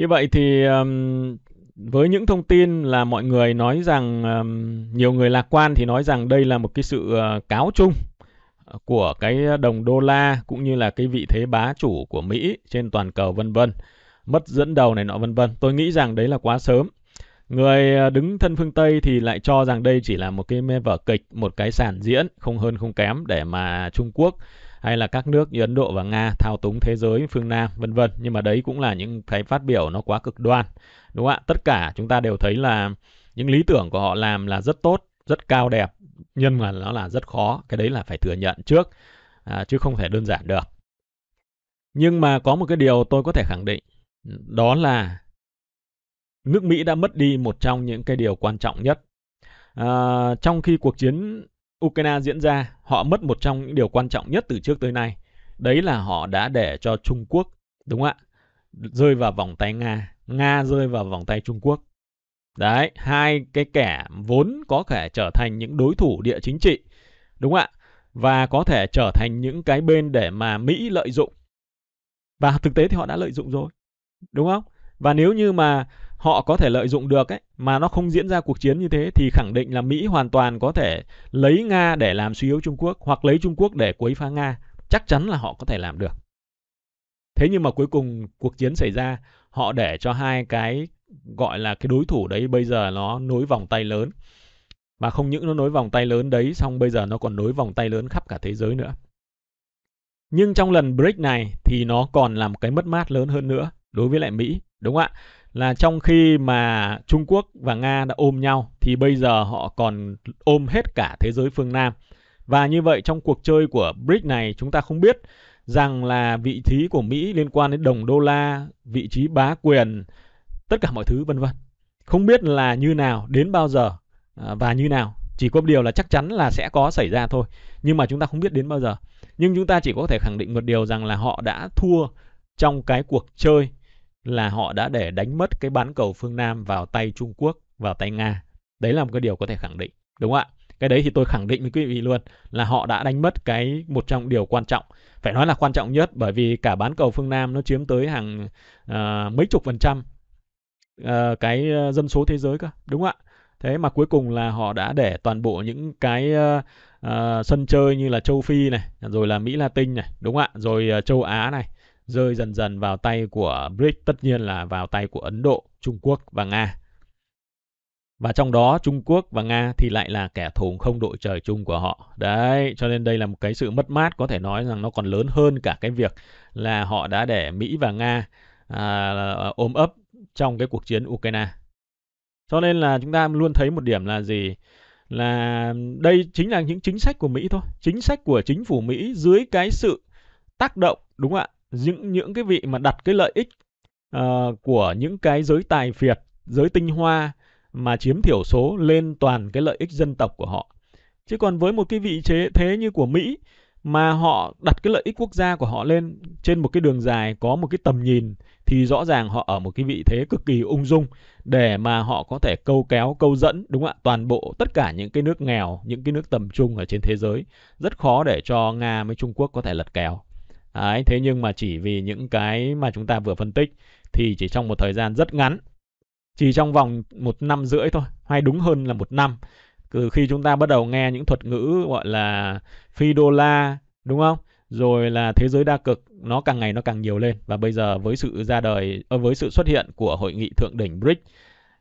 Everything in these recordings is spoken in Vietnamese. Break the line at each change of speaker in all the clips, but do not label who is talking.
Như vậy thì um, với những thông tin là mọi người nói rằng um, nhiều người lạc quan thì nói rằng đây là một cái sự uh, cáo chung ờ, của cái đồng đô la cũng như là cái vị thế bá chủ của Mỹ trên toàn cầu vân vân, mất dẫn đầu này nọ vân vân. Tôi nghĩ rằng đấy là quá sớm. Người ờ, đứng thân phương Tây thì lại cho rằng đây chỉ là một cái vở kịch, một cái sàn diễn không hơn không kém để mà Trung Quốc hay là các nước như Ấn Độ và Nga thao túng thế giới phương Nam vân vân nhưng mà đấy cũng là những cái phát biểu nó quá cực đoan đúng không ạ tất cả chúng ta đều thấy là những lý tưởng của họ làm là rất tốt rất cao đẹp nhưng mà nó là rất khó cái đấy là phải thừa nhận trước à, chứ không thể đơn giản được nhưng mà có một cái điều tôi có thể khẳng định đó là nước Mỹ đã mất đi một trong những cái điều quan trọng nhất à, trong khi cuộc chiến Ukraine diễn ra, họ mất một trong những điều quan trọng nhất từ trước tới nay. Đấy là họ đã để cho Trung Quốc, đúng không ạ? Rơi vào vòng tay Nga, Nga rơi vào vòng tay Trung Quốc. Đấy, hai cái kẻ vốn có thể trở thành những đối thủ địa chính trị, đúng không ạ? Và có thể trở thành những cái bên để mà Mỹ lợi dụng. Và thực tế thì họ đã lợi dụng rồi, đúng không? Và nếu như mà họ có thể lợi dụng được ấy mà nó không diễn ra cuộc chiến như thế thì khẳng định là Mỹ hoàn toàn có thể lấy Nga để làm suy yếu Trung Quốc hoặc lấy Trung Quốc để quấy phá Nga, chắc chắn là họ có thể làm được. Thế nhưng mà cuối cùng cuộc chiến xảy ra, họ để cho hai cái gọi là cái đối thủ đấy bây giờ nó nối vòng tay lớn. Mà không những nó nối vòng tay lớn đấy, xong bây giờ nó còn nối vòng tay lớn khắp cả thế giới nữa. Nhưng trong lần break này thì nó còn làm cái mất mát lớn hơn nữa đối với lại Mỹ, đúng không ạ? là trong khi mà Trung Quốc và Nga đã ôm nhau thì bây giờ họ còn ôm hết cả thế giới phương Nam. Và như vậy trong cuộc chơi của BRICS này chúng ta không biết rằng là vị trí của Mỹ liên quan đến đồng đô la, vị trí bá quyền, tất cả mọi thứ vân vân. Không biết là như nào, đến bao giờ à, và như nào. Chỉ có điều là chắc chắn là sẽ có xảy ra thôi, nhưng mà chúng ta không biết đến bao giờ. Nhưng chúng ta chỉ có thể khẳng định một điều rằng là họ đã thua trong cái cuộc chơi là họ đã để đánh mất cái bán cầu phương Nam vào tay Trung Quốc, vào tay Nga. Đấy là một cái điều có thể khẳng định, đúng không ạ? Cái đấy thì tôi khẳng định với quý vị luôn là họ đã đánh mất cái một trong điều quan trọng, phải nói là quan trọng nhất bởi vì cả bán cầu phương Nam nó chiếm tới hàng uh, mấy chục phần trăm uh, cái ờ, dân số thế giới cơ, đúng không ạ? Thế mà cuối cùng là họ đã để toàn bộ những cái uh, uh, sân chơi như là châu Phi này, rồi là Mỹ Latin này, đúng không ạ? Rồi uh, châu Á này, rơi dần dần vào tay của BRICS, tất nhiên là vào tay của Ấn Độ, Trung Quốc và Nga. Và trong đó Trung Quốc và Nga thì lại là kẻ thù không đội trời chung của họ. Đấy, cho nên đây là một cái sự mất mát có thể nói rằng nó còn lớn hơn cả cái việc là họ đã để Mỹ và Nga à, ôm ấp trong cái cuộc chiến Ukraine. Cho nên là chúng ta luôn thấy một điểm là gì? Là đây chính là những chính sách của Mỹ thôi. Chính sách của chính phủ Mỹ dưới cái sự tác động, đúng không ạ? những những cái vị mà đặt cái lợi ích uh, của những cái giới tài phiệt giới tinh hoa mà chiếm thiểu số lên toàn cái lợi ích dân tộc của họ chứ còn với một cái vị thế thế như của mỹ mà họ đặt cái lợi ích quốc gia của họ lên trên một cái đường dài có một cái tầm nhìn thì rõ ràng họ ở một cái vị thế cực kỳ ung dung để mà họ có thể câu kéo câu dẫn đúng không ạ toàn bộ tất cả những cái nước nghèo những cái nước tầm trung ở trên thế giới rất khó để cho nga với trung quốc có thể lật kèo Đấy, thế nhưng mà chỉ vì những cái mà chúng ta vừa phân tích thì chỉ trong một thời gian rất ngắn, chỉ trong vòng một năm rưỡi thôi, hay đúng hơn là một năm, từ khi chúng ta bắt đầu nghe những thuật ngữ gọi là phi đô la, đúng không? Rồi là thế giới đa cực, nó càng ngày nó càng nhiều lên và bây giờ với sự ra đời, ờ, với sự xuất hiện của hội nghị thượng đỉnh BRICS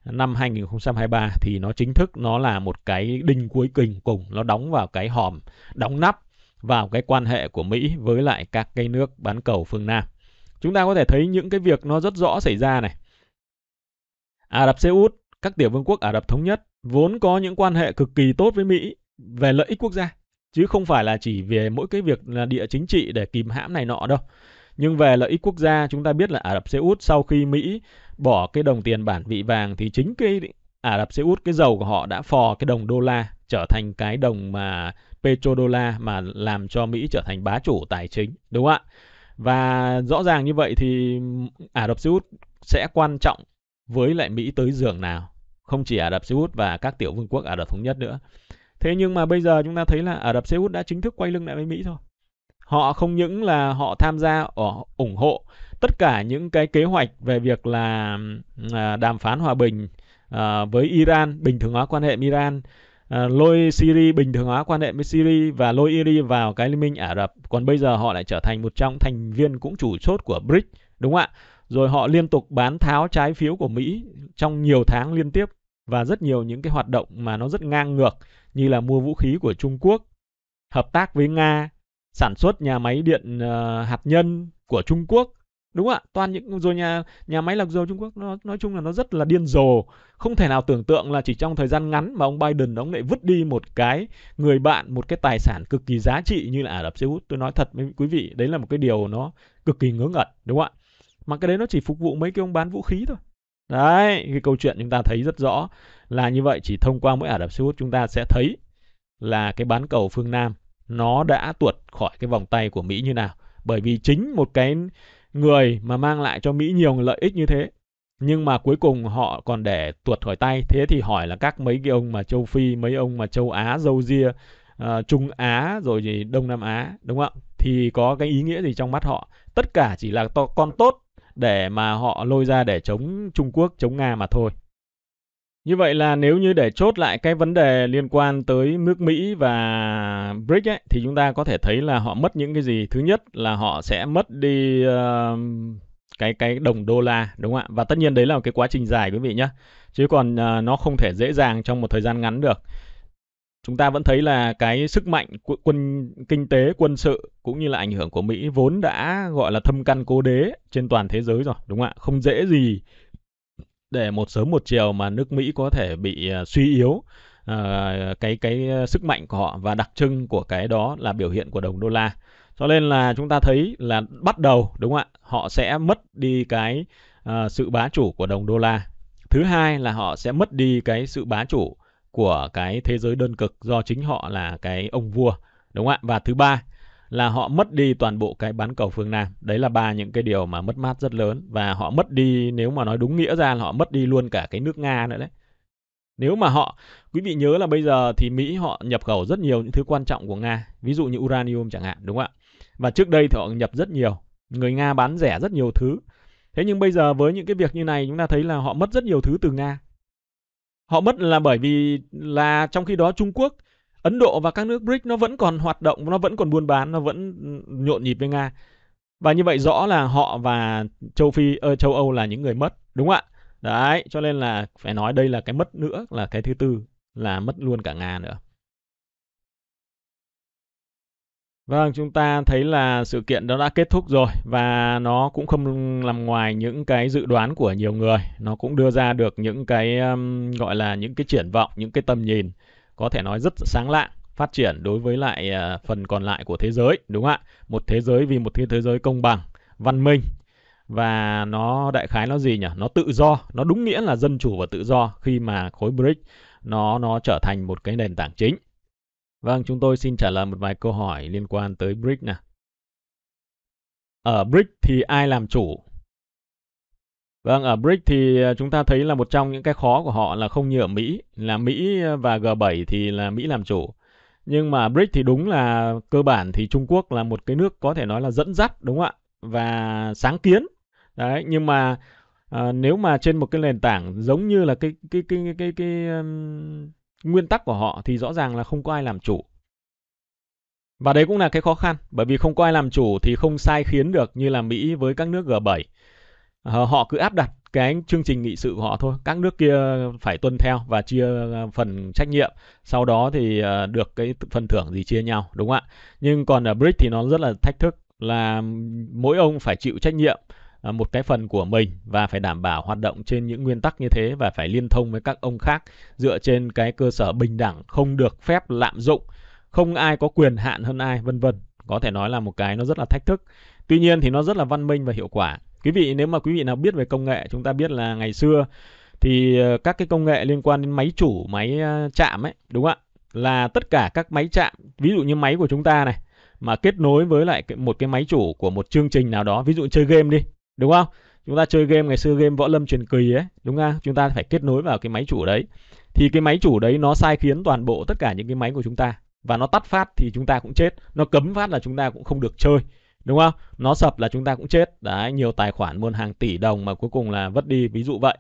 năm 2023 thì nó chính thức nó là một cái đinh cuối kình cùng nó đóng vào cái hòm đóng nắp vào cái quan hệ của Mỹ với lại các cái nước bán cầu phương Nam. Chúng ta có thể thấy những cái việc nó rất rõ xảy ra này. Ả Rập Xê Út, các tiểu vương quốc Ả Rập Thống Nhất vốn có những quan hệ cực kỳ tốt với Mỹ về lợi ích quốc gia, chứ không phải là chỉ về mỗi cái việc là địa chính trị để kìm hãm này nọ đâu. Nhưng về lợi ích quốc gia, chúng ta biết là Ả Rập Xê Út sau khi Mỹ bỏ cái đồng tiền bản vị vàng thì chính cái Ả Rập Xê Út cái dầu của họ đã phò cái đồng đô la trở thành cái đồng mà petrodollar mà làm cho Mỹ trở thành bá chủ tài chính, đúng không ạ? Và rõ ràng như vậy thì Ả Rập Xê Út sẽ quan trọng với lại Mỹ tới giường nào, không chỉ Ả Rập Xê Út và các tiểu vương quốc Ả Rập thống nhất nữa. Thế nhưng mà bây giờ chúng ta thấy là Ả Rập Xê Út đã chính thức quay lưng lại với Mỹ thôi. Họ không những là họ tham gia ủng hộ tất cả những cái kế hoạch về việc là à, đàm phán hòa bình à, với Iran, bình thường hóa quan hệ Iran Ờ, lôi Syria bình thường hóa quan hệ với Syria và lôi Syria vào cái liên minh Ả Rập. Còn bây giờ họ lại trở thành một trong thành viên cũng chủ chốt của BRICS, đúng không ạ? Rồi họ liên tục bán tháo trái phiếu của Mỹ trong nhiều tháng liên tiếp và rất nhiều những cái hoạt động mà nó rất ngang ngược như là mua vũ khí của Trung Quốc, hợp tác với Nga, sản xuất nhà máy điện uh, hạt nhân của Trung Quốc đúng ạ toàn những rồi nhà nhà máy lọc dầu Trung Quốc nó nói chung là nó rất là điên rồ không thể nào tưởng tượng là chỉ trong thời gian ngắn mà ông Biden ông lại vứt đi một cái người bạn một cái tài sản cực kỳ giá trị như là Ả Rập Xê Út tôi nói thật với quý vị đấy là một cái điều nó cực kỳ ngớ ngẩn đúng không ạ mà cái đấy nó chỉ phục vụ mấy cái ông bán vũ khí thôi đấy cái câu chuyện chúng ta thấy rất rõ là như vậy chỉ thông qua mỗi Ả Rập Xê Út chúng ta sẽ thấy là cái bán cầu phương Nam nó đã tuột khỏi cái vòng tay của Mỹ như nào bởi vì chính một cái người mà mang lại cho Mỹ nhiều lợi ích như thế. Nhưng mà cuối cùng họ còn để tuột khỏi tay. Thế thì hỏi là các mấy cái ông mà châu Phi, mấy ông mà châu Á, dâu ria, uh, Trung Á rồi gì Đông Nam Á đúng không ạ? Thì có cái ý nghĩa gì trong mắt họ? Tất cả chỉ là to, con tốt để mà họ lôi ra để chống Trung Quốc, chống Nga mà thôi. Như vậy là nếu như để chốt lại cái vấn đề liên quan tới nước Mỹ và BRIC ấy, thì chúng ta có thể thấy là họ mất những cái gì. Thứ nhất là họ sẽ mất đi uh, cái cái đồng đô la đúng không ạ? Và tất nhiên đấy là một cái quá trình dài quý vị nhé. Chứ còn uh, nó không thể dễ dàng trong một thời gian ngắn được. Chúng ta vẫn thấy là cái sức mạnh quân kinh tế, quân sự cũng như là ảnh hưởng của Mỹ vốn đã gọi là thâm căn cố đế trên toàn thế giới rồi, đúng không ạ? Không dễ gì để một sớm một chiều mà nước Mỹ có thể bị à, suy yếu à, cái cái sức mạnh của họ và đặc trưng của cái đó là biểu hiện của đồng đô la. Cho nên là chúng ta thấy là bắt đầu đúng không ạ? Họ sẽ mất đi cái à, sự bá chủ của đồng đô la. Thứ hai là họ sẽ mất đi cái sự bá chủ của cái thế giới đơn cực do chính họ là cái ông vua đúng không ạ? Và thứ ba là họ mất đi toàn bộ cái bán cầu phương Nam. Đấy là ba những cái điều mà mất mát rất lớn và họ mất đi nếu mà nói đúng nghĩa ra là họ mất đi luôn cả cái nước Nga nữa đấy. Nếu mà họ, quý vị nhớ là bây giờ thì Mỹ họ nhập khẩu rất nhiều những thứ quan trọng của Nga, ví dụ như uranium chẳng hạn, đúng không ạ? Và trước đây thì họ nhập rất nhiều, người Nga bán rẻ rất nhiều thứ. Thế nhưng bây giờ với những cái việc như này chúng ta thấy là họ mất rất nhiều thứ từ Nga. Họ mất là bởi vì là trong khi đó Trung Quốc Ấn Độ và các nước BRICS nó vẫn còn hoạt động, nó vẫn còn buôn bán, nó vẫn nhộn nhịp với Nga. Và như vậy rõ là họ và châu Phi, ờ, châu Âu là những người mất, đúng không ạ? Đấy, cho nên là phải nói đây là cái mất nữa, là cái thứ tư, là mất luôn cả Nga nữa. Vâng, chúng ta thấy là sự kiện đó đã kết thúc rồi và nó cũng không nằm ngoài những cái dự đoán của nhiều người. Nó cũng đưa ra được những cái um, gọi là những cái triển vọng, những cái tầm nhìn có thể nói rất sáng lạng phát triển đối với lại à, phần còn lại của thế giới đúng không ạ một thế giới vì một thế giới công bằng văn minh và nó đại khái nó gì nhỉ nó tự do nó đúng nghĩa là dân chủ và tự do khi mà khối BRICS nó nó trở thành một cái nền tảng chính vâng chúng tôi xin trả lời một vài câu hỏi liên quan tới BRICS nè ở BRICS thì ai làm chủ Vâng, ở BRICS thì à, chúng ta thấy là một trong những cái khó của họ là không như ở Mỹ, là Mỹ à, và G7 thì là Mỹ làm chủ. Nhưng mà BRICS thì đúng là cơ bản thì Trung Quốc là một cái nước có thể nói là dẫn dắt đúng không ạ? Và sáng kiến. Đấy, nhưng mà à, nếu mà trên một cái nền tảng giống như là cái cái cái cái cái, cái um, nguyên tắc của họ thì rõ ràng là không có ai làm chủ. Và đấy cũng là cái khó khăn, bởi vì không có ai làm chủ thì không sai khiến được như là Mỹ với các nước G7. Ờ, họ cứ áp đặt cái chương trình nghị sự của họ thôi các nước kia phải tuân theo và chia phần trách nhiệm sau đó thì ờ, được cái phần thưởng gì chia nhau đúng không ạ nhưng còn ở BRICS thì nó rất là thách thức là mỗi ông phải chịu trách nhiệm ờ, một cái phần của mình và phải đảm bảo hoạt động trên những nguyên tắc như thế và phải liên thông với các ông khác dựa trên cái cơ sở bình đẳng không được phép lạm dụng không ai có quyền hạn hơn ai vân vân có thể nói là một cái nó rất là thách thức tuy nhiên thì nó rất là văn minh và hiệu quả quý vị nếu mà quý vị nào biết về công nghệ chúng ta biết là ngày xưa thì ờ, các cái công nghệ liên quan đến máy chủ máy ờ, chạm ấy đúng không ạ là tất cả các máy chạm ví dụ như máy của chúng ta này mà kết nối với lại một cái máy chủ của một chương trình nào đó ví dụ chơi game đi đúng không chúng ta chơi game ngày xưa game võ lâm truyền kỳ ấy đúng không chúng ta phải kết nối vào cái máy chủ đấy thì cái máy chủ đấy nó sai khiến toàn bộ tất cả những cái máy của chúng ta và nó tắt phát thì chúng ta cũng chết nó cấm phát là chúng ta cũng không được chơi đúng không nó sập là chúng ta cũng chết đấy nhiều tài khoản muôn hàng tỷ đồng mà cuối cùng là vất đi ví dụ vậy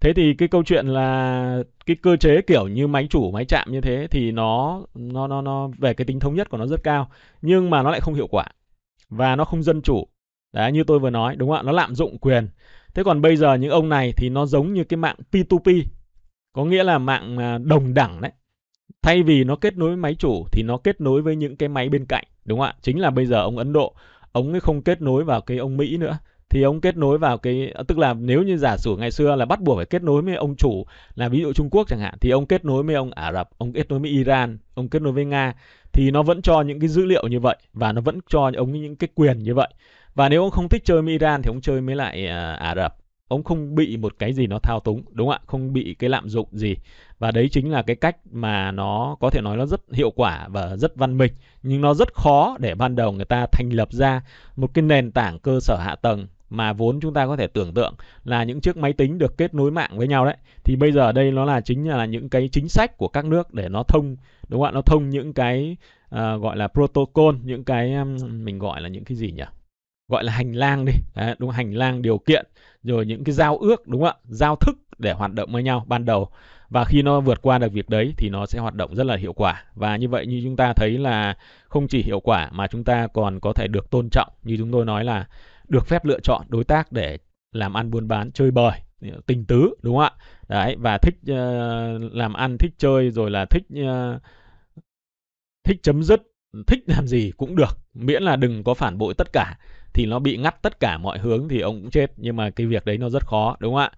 thế thì cái câu chuyện là cái cơ chế kiểu như máy chủ máy chạm như thế thì nó nó nó nó về cái tính thống nhất của nó rất cao nhưng mà nó lại không hiệu quả và nó không dân chủ đấy như tôi vừa nói đúng không ạ nó lạm dụng quyền thế còn bây giờ những ông này thì nó giống như cái mạng P2P có nghĩa là mạng à, đồng đẳng đấy thay vì nó kết nối với máy chủ thì nó kết nối với những cái máy bên cạnh đúng không ạ chính là bây giờ ông ấn độ ông ấy không kết nối vào cái ông mỹ nữa thì ông kết nối vào cái tức là nếu như giả sử ngày xưa là bắt buộc phải kết nối với ông chủ là ví dụ Trung Quốc chẳng hạn thì ông kết nối với ông Ả Rập, ông kết nối với Iran, ông kết nối với Nga thì nó vẫn cho những cái dữ liệu như vậy và nó vẫn cho ông những cái quyền như vậy. Và nếu ông không thích chơi với Iran thì ông chơi với lại à, Ả Rập. Ông không bị một cái gì nó thao túng, đúng không ạ? Không bị cái lạm dụng gì và đấy chính là cái cách mà nó có thể nói nó rất hiệu quả và rất văn minh nhưng nó rất khó để ban đầu người ta thành lập ra một cái nền tảng cơ sở hạ tầng mà vốn chúng ta có thể tưởng tượng là những chiếc máy tính được kết nối mạng với nhau đấy thì bây giờ đây nó là chính là những cái chính sách của các nước để nó thông đúng không ạ nó thông những cái uh, gọi là protocol những cái um, mình gọi là những cái gì nhỉ gọi là hành lang đi đấy, đúng hành lang điều kiện rồi những cái giao ước đúng không ạ giao thức để hoạt động với nhau ban đầu và khi nó vượt qua được việc đấy thì nó sẽ hoạt động rất là hiệu quả và như vậy như chúng ta thấy là không chỉ hiệu quả mà chúng ta còn có thể được tôn trọng như chúng tôi nói là được phép lựa chọn đối tác để làm ăn buôn bán chơi bời tình tứ đúng không ạ đấy và thích uh, làm ăn thích chơi rồi là thích uh, thích chấm dứt thích làm gì cũng được miễn là đừng có phản bội tất cả thì nó bị ngắt tất cả mọi hướng thì ông cũng chết nhưng mà cái việc đấy nó rất khó đúng không ạ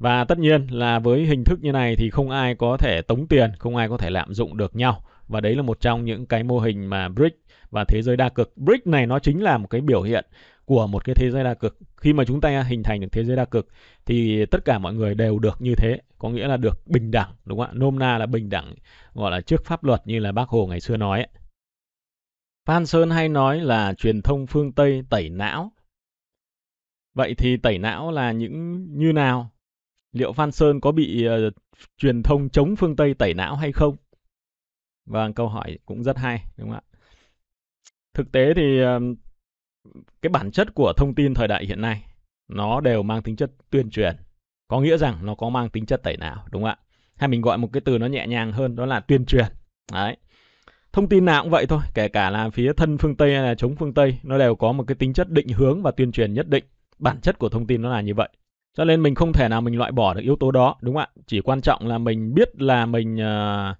và tất nhiên là với hình thức như này thì không ai có thể tống tiền, không ai có thể lạm dụng được nhau. Và đấy là một trong những cái mô hình mà BRIC và thế giới đa cực. BRIC này nó chính là một cái biểu hiện của một cái thế giới đa cực. Khi mà chúng ta hình thành được thế giới đa cực thì tất cả mọi người đều được như thế, có nghĩa là được bình đẳng đúng không ạ? Nôm na là bình đẳng gọi là trước pháp luật như là bác Hồ ngày xưa nói ấy. Phan Sơn hay nói là truyền thông phương Tây tẩy não. Vậy thì tẩy não là những như nào? liệu Phan Sơn có bị uh, truyền thông chống phương Tây tẩy não hay không? Vâng, câu hỏi cũng rất hay, đúng không ạ? Thực tế thì uh, cái bản chất của thông tin thời đại hiện nay nó đều mang tính chất tuyên truyền. Có nghĩa rằng nó có mang tính chất tẩy não, đúng không ạ? Hay mình gọi một cái từ nó nhẹ nhàng hơn đó là tuyên truyền. Đấy. Thông tin nào cũng vậy thôi, kể cả là phía thân phương Tây hay là chống phương Tây, nó đều có một cái tính chất định hướng và tuyên truyền nhất định. Bản chất của thông tin nó là như vậy cho nên mình không thể nào mình loại bỏ được yếu tố đó đúng không ạ chỉ quan trọng là mình biết là mình uh,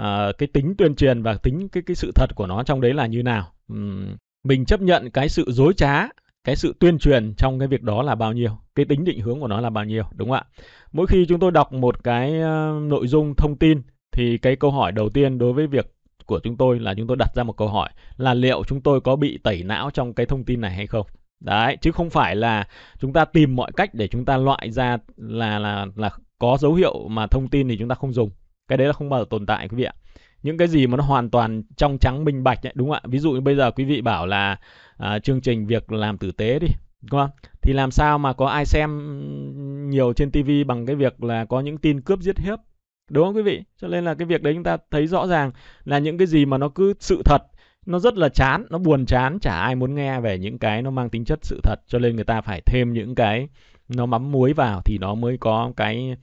uh, cái tính tuyên truyền và tính cái cái sự thật của nó trong đấy là như nào um, mình chấp nhận cái sự dối trá cái sự tuyên truyền trong cái việc đó là bao nhiêu cái tính định hướng của nó là bao nhiêu đúng không ạ mỗi khi chúng tôi đọc một cái uh, nội dung thông tin thì cái câu hỏi đầu tiên đối với việc của chúng tôi là chúng tôi đặt ra một câu hỏi là liệu chúng tôi có bị tẩy não trong cái thông tin này hay không Đấy, chứ không phải là chúng ta tìm mọi cách để chúng ta loại ra là là là có dấu hiệu mà thông tin thì chúng ta không dùng. Cái đấy là không bao giờ tồn tại quý vị ạ. Những cái gì mà nó hoàn toàn trong trắng minh bạch ấy, đúng không ạ? Ví dụ như bây giờ quý vị bảo là à, chương trình việc làm tử tế đi, đúng không? Thì làm sao mà có ai xem nhiều trên tivi bằng cái việc là có những tin cướp giết hiếp đúng không quý vị? Cho nên là cái việc đấy chúng ta thấy rõ ràng là những cái gì mà nó cứ sự thật nó rất là chán nó buồn chán chả ai muốn nghe về những cái nó mang tính chất sự thật cho nên người ta phải thêm những cái nó mắm muối vào thì nó mới có cái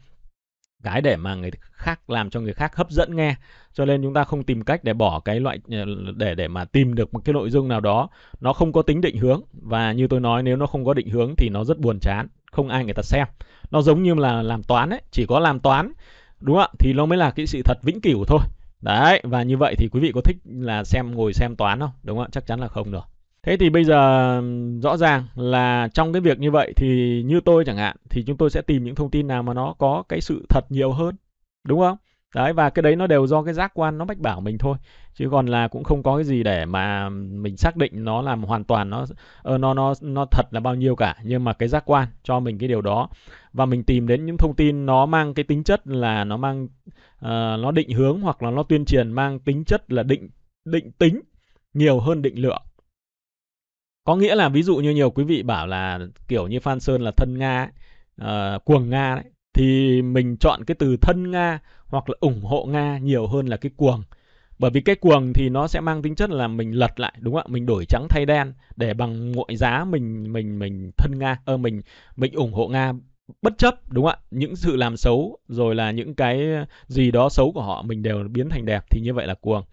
cái để mà người khác làm cho người khác hấp dẫn nghe cho nên chúng ta không tìm cách để bỏ cái loại ờ, để để mà tìm được một cái nội dung nào đó nó không có tính định hướng và như tôi nói nếu nó không có định hướng thì nó rất buồn chán không ai người ta xem nó giống như là làm toán ấy chỉ có làm toán đúng không ạ thì nó mới là cái sự thật vĩnh cửu thôi Đấy, và như vậy thì quý vị có thích là xem ngồi xem toán không? Đúng không? Chắc chắn là không rồi. Thế thì bây giờ rõ ràng là trong cái việc như vậy thì như tôi chẳng hạn thì chúng tôi sẽ tìm những thông tin nào mà nó có cái sự thật nhiều hơn. Đúng không? đấy và cái đấy nó đều do cái giác quan nó bách bảo mình thôi chứ còn là cũng không có cái gì để mà mình xác định nó làm hoàn toàn nó ờ, nó nó nó thật là bao nhiêu cả nhưng mà cái giác quan cho mình cái điều đó và mình tìm đến những thông tin nó mang cái tính chất là nó mang uh, nó định hướng hoặc là nó tuyên truyền mang tính chất là định định tính nhiều hơn định lượng có nghĩa là ví dụ như nhiều quý vị bảo là kiểu như Phan Sơn là thân Nga ấy, uh, cuồng Nga đấy thì mình chọn cái từ thân Nga hoặc là ủng hộ Nga nhiều hơn là cái cuồng. Bởi vì cái cuồng thì nó sẽ mang tính chất là mình lật lại đúng không ạ? Mình đổi trắng thay đen để bằng mọi giá mình mình mình thân Nga, ơ ờ, mình mình ủng hộ Nga bất chấp đúng không ạ? Những sự làm xấu rồi là những cái gì đó xấu của họ mình đều biến thành đẹp thì như vậy là cuồng.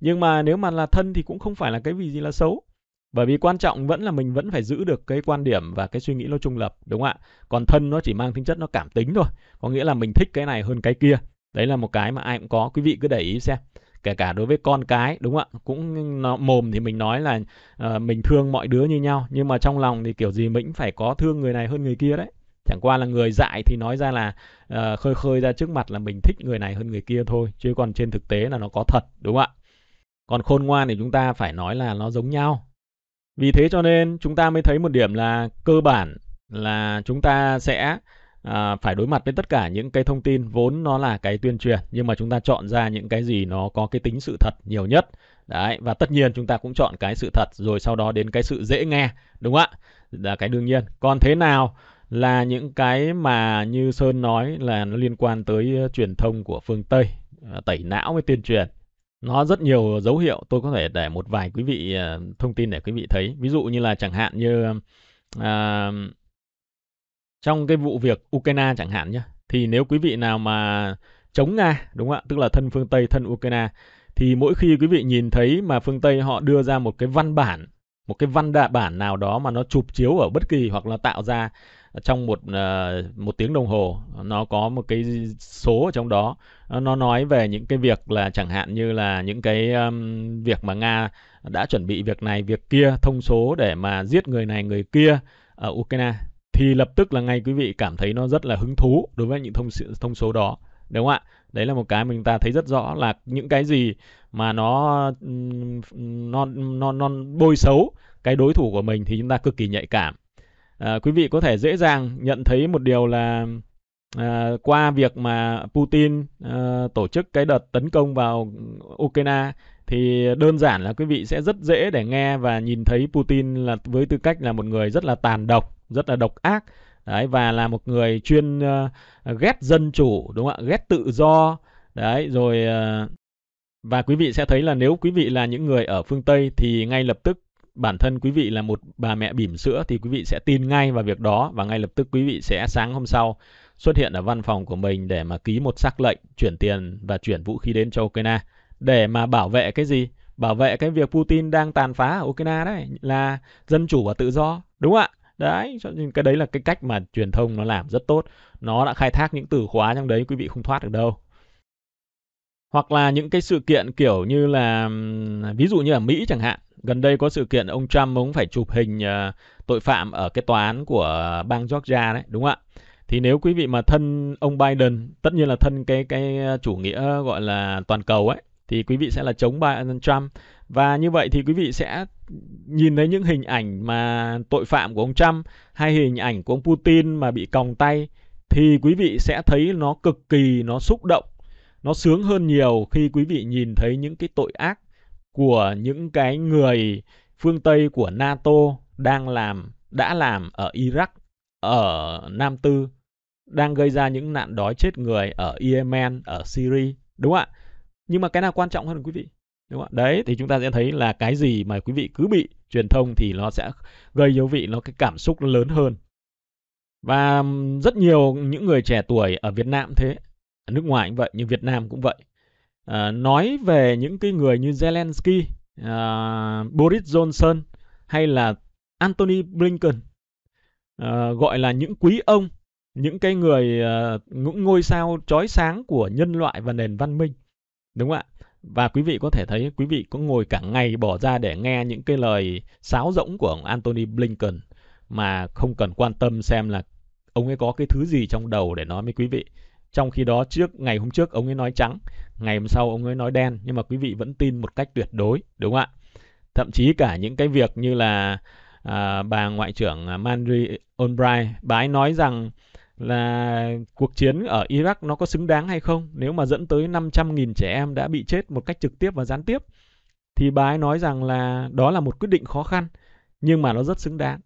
Nhưng mà nếu mà là thân thì cũng không phải là cái vì gì là xấu bởi vì quan trọng vẫn là mình vẫn phải giữ được cái quan điểm và cái suy nghĩ nó trung lập đúng không ạ còn thân nó chỉ mang tính chất nó cảm tính thôi có nghĩa là mình thích cái này hơn cái kia đấy là một cái mà ai cũng có quý vị cứ để ý xem kể cả đối với con cái đúng không ạ cũng nó, mồm thì mình nói là uh, mình thương mọi đứa như nhau nhưng mà trong lòng thì kiểu gì mình cũng phải có thương người này hơn người kia đấy chẳng qua là người dại thì nói ra là uh, khơi khơi ra trước mặt là mình thích người này hơn người kia thôi chứ còn trên thực tế là nó có thật đúng không ạ còn khôn ngoan thì chúng ta phải nói là nó giống nhau vì thế cho nên chúng ta mới thấy một điểm là cơ bản là chúng ta sẽ à, phải đối mặt với tất cả những cái thông tin vốn nó là cái tuyên truyền nhưng mà chúng ta chọn ra những cái gì nó có cái tính sự thật nhiều nhất đấy và tất nhiên chúng ta cũng chọn cái sự thật rồi sau đó đến cái sự dễ nghe đúng không ạ là cái đương nhiên còn thế nào là những cái mà như sơn nói là nó liên quan tới ờ, truyền thông của phương tây ờ, tẩy não với tuyên truyền nó rất nhiều dấu hiệu tôi có thể để một vài quý vị à, thông tin để quý vị thấy ví dụ như là chẳng hạn như à, trong cái vụ việc Ukraine chẳng hạn nhé thì nếu quý vị nào mà chống Nga đúng không ạ tức là thân phương Tây thân Ukraine thì mỗi khi quý vị nhìn thấy mà phương Tây họ đưa ra một cái văn bản một cái văn đạ bản nào đó mà nó chụp chiếu ở bất kỳ hoặc là tạo ra Ờ, trong một ờ, một tiếng đồng hồ nó có một cái số ở trong đó ờ, nó nói về những cái việc là chẳng hạn như là những cái việc mà nga đã chuẩn bị việc này việc kia thông số để mà giết người này người kia ở ukraine thì lập tức là ngay quý vị cảm thấy nó rất là hứng thú đối với những thông thông số đó đúng không ạ đấy là một cái mình ta thấy rất rõ là những cái gì mà nó nó nó nó bôi xấu cái đối thủ của mình thì chúng ta cực kỳ nhạy cảm à, quý vị có thể dễ dàng nhận thấy một điều là à, qua việc mà Putin à, tổ chức cái đợt tấn công vào Ukraine thì đơn giản là quý vị sẽ rất dễ để nghe và nhìn thấy Putin là với tư cách là một người rất là tàn độc, rất là độc ác đấy và là một người chuyên uh, ghét dân chủ đúng không ạ, ghét tự do đấy rồi uh, và quý vị sẽ thấy là nếu quý vị là những người ở phương Tây thì ngay lập tức bản thân quý vị là một bà mẹ bỉm sữa thì quý vị sẽ tin ngay vào việc đó và ngay lập tức quý vị sẽ sáng hôm sau xuất hiện ở văn phòng của mình để mà ký một xác lệnh chuyển tiền và chuyển vũ khí đến cho Ukraine để mà bảo vệ cái gì? Bảo vệ cái việc Putin đang tàn phá ở Ukraine đấy là dân chủ và tự do, đúng không ạ? Đấy, cái đấy là cái cách mà truyền thông nó làm rất tốt. Nó đã khai thác những từ khóa trong đấy quý vị không thoát được đâu hoặc là những cái sự kiện kiểu như là ví dụ như ở Mỹ chẳng hạn Gần đây có sự kiện ông Trump ông phải chụp hình uh, tội phạm ở cái tòa án của bang Georgia đấy, đúng không ạ? Thì nếu quý vị mà thân ông Biden, tất nhiên là thân cái cái chủ nghĩa gọi là toàn cầu ấy thì quý vị sẽ là chống Biden Trump và như vậy thì quý vị sẽ nhìn thấy những hình ảnh mà tội phạm của ông Trump hay hình ảnh của ông Putin mà bị còng tay thì quý vị sẽ thấy nó cực kỳ nó xúc động nó sướng hơn nhiều khi quý vị nhìn thấy những cái tội ác của những cái người phương Tây của NATO đang làm đã làm ở Iraq, ở Nam Tư, đang gây ra những nạn đói chết người ở Yemen, ở Syria, đúng không ạ? Nhưng mà cái nào quan trọng hơn quý vị? Đúng không ạ? Đấy thì chúng ta sẽ thấy là cái gì mà quý vị cứ bị truyền thông thì nó sẽ gây dấu vị nó cái cảm xúc lớn hơn. Và rất nhiều những người trẻ tuổi ở Việt Nam thế, ở nước ngoài cũng vậy, nhưng Việt Nam cũng vậy. Ờ, nói về những cái người như Zelensky, à, Boris Johnson hay là Anthony Blinken à, gọi là những quý ông, những cái người à, những ngôi sao chói sáng của nhân loại và nền văn minh. Đúng không ạ? Và quý vị có thể thấy quý vị có ngồi cả ngày bỏ ra để nghe những cái lời sáo rỗng của ông Anthony Blinken mà không cần quan tâm xem là ông ấy có cái thứ gì trong đầu để nói với quý vị. Trong khi đó trước ngày hôm trước ông ấy nói trắng, ngày hôm sau ông ấy nói đen nhưng mà quý vị vẫn tin một cách tuyệt đối, đúng không ạ? Thậm chí cả những cái việc như là à, bà ngoại trưởng Mandri Albright, bà ấy nói rằng là cuộc chiến ở Iraq nó có xứng đáng hay không nếu mà dẫn tới 500.000 trẻ em đã bị chết một cách trực tiếp và gián tiếp thì bà ấy nói rằng là đó là một quyết định khó khăn nhưng mà nó rất xứng đáng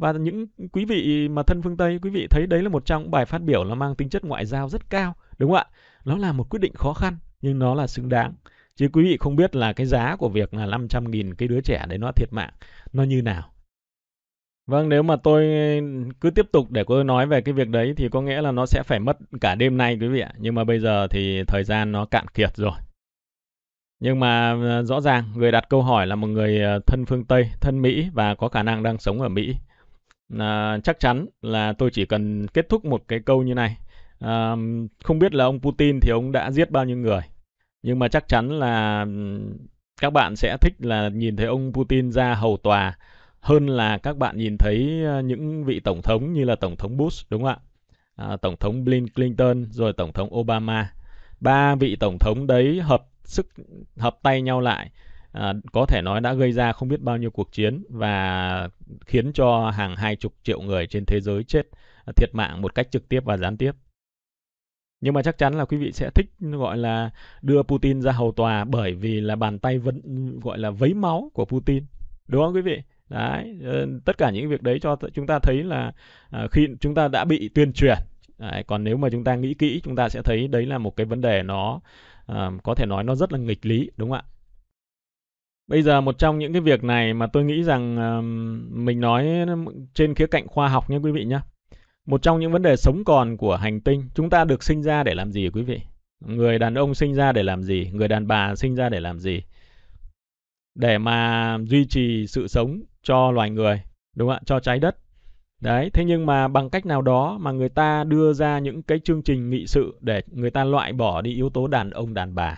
và những quý vị mà thân phương Tây quý vị thấy đấy là một trong bài phát biểu là mang tính chất ngoại giao rất cao đúng không ạ nó là một quyết định khó khăn nhưng nó là xứng đáng chứ quý vị không biết là cái giá của việc là 500.000 cái đứa trẻ đấy nó thiệt mạng nó như nào Vâng, nếu mà tôi cứ tiếp tục để tôi nói về cái việc đấy thì có nghĩa là nó sẽ phải mất cả đêm nay quý vị ạ. Nhưng mà bây giờ thì thời gian nó cạn kiệt rồi. Nhưng mà ờ, rõ ràng người đặt câu hỏi là một người ờ, thân phương Tây, thân Mỹ và có khả năng đang sống ở Mỹ à, chắc chắn là tôi chỉ cần kết thúc một cái câu như này à, không biết là ông Putin thì ông đã giết bao nhiêu người nhưng mà chắc chắn là các bạn sẽ thích là nhìn thấy ông Putin ra hầu tòa hơn là các bạn nhìn thấy ờ, những vị tổng thống như là tổng thống Bush đúng không ạ à, tổng thống Bill Clinton rồi tổng thống Obama ba vị tổng thống đấy hợp sức hợp tay nhau lại à, có thể nói đã gây ra không biết bao nhiêu cuộc chiến và khiến cho hàng hai chục triệu người trên thế giới chết à, thiệt mạng một cách trực tiếp và gián tiếp. Nhưng mà chắc chắn là quý vị sẽ thích gọi là đưa Putin ra hầu tòa bởi vì là bàn tay vẫn gọi là vấy máu của Putin. Đúng không quý vị? Đấy, ờ, tất cả những việc đấy cho chúng ta thấy là à, khi chúng ta đã bị tuyên truyền. Đấy, còn nếu mà chúng ta nghĩ kỹ chúng ta sẽ thấy đấy là một cái vấn đề nó à, có thể nói nó rất là nghịch lý đúng không ạ? Bây giờ một trong những cái việc này mà tôi nghĩ rằng uh, mình nói trên khía cạnh khoa học nhé quý vị nhé. Một trong những vấn đề sống còn của hành tinh, chúng ta được sinh ra để làm gì quý vị? Người đàn ông sinh ra để làm gì? Người đàn bà sinh ra để làm gì? Để mà duy trì sự sống cho loài người, đúng không ạ? Cho trái đất. Đấy, thế nhưng mà bằng cách nào đó mà người ta đưa ra những cái chương trình nghị sự để người ta loại bỏ đi yếu tố đàn ông đàn bà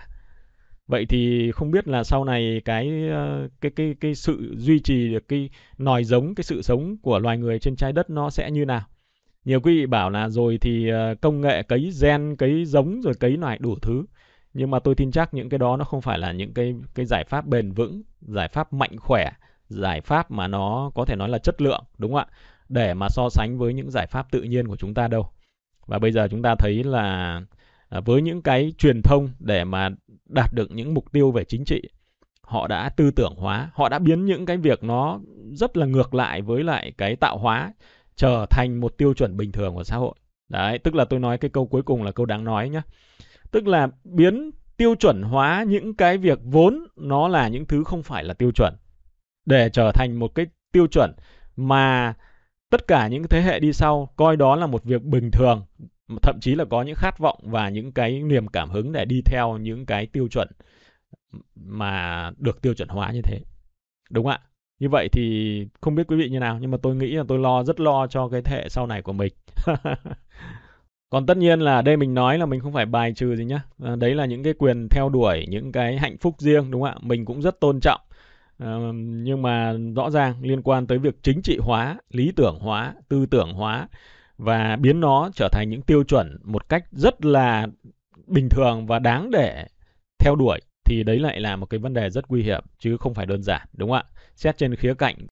Vậy thì không biết là sau này cái ờ, cái cái cái sự duy trì được cái nòi giống cái sự sống của loài người trên trái đất nó sẽ như nào? Nhiều quý vị bảo là rồi thì ờ, công nghệ cấy gen, cấy giống rồi cấy loài đủ thứ. Nhưng mà tôi tin chắc những cái đó nó không phải là những cái cái giải pháp bền vững, giải pháp mạnh khỏe, giải pháp mà nó có thể nói là chất lượng đúng không ạ? Để mà so sánh với những giải pháp tự nhiên của chúng ta đâu. Và bây giờ chúng ta thấy là À, với những cái truyền thông để mà đạt được những mục tiêu về chính trị họ đã tư tưởng hóa họ đã biến những cái việc nó rất là ngược lại với lại cái tạo hóa trở thành một tiêu chuẩn bình thường của xã hội đấy tức là tôi nói cái câu cuối cùng là câu đáng nói nhé tức là biến tiêu chuẩn hóa những cái việc vốn nó là những thứ không phải là tiêu chuẩn để trở thành một cái tiêu chuẩn mà tất cả những thế hệ đi sau coi đó là một việc bình thường thậm chí là có những khát vọng và những cái niềm cảm hứng để đi theo những cái tiêu chuẩn mà được tiêu chuẩn hóa như thế đúng ạ như vậy thì không biết quý vị như nào nhưng mà tôi nghĩ là tôi lo rất lo cho cái thế hệ sau này của mình còn tất nhiên là đây mình nói là mình không phải bài trừ gì nhá à, đấy là những cái quyền theo đuổi những cái hạnh phúc riêng đúng không ạ mình cũng rất tôn trọng à, nhưng mà rõ ràng liên quan tới việc chính trị hóa lý tưởng hóa tư tưởng hóa và biến nó trở thành những tiêu chuẩn một cách rất là bình thường và đáng để theo đuổi thì đấy lại là một cái vấn đề rất nguy hiểm chứ không phải đơn giản đúng không ạ xét trên khía cạnh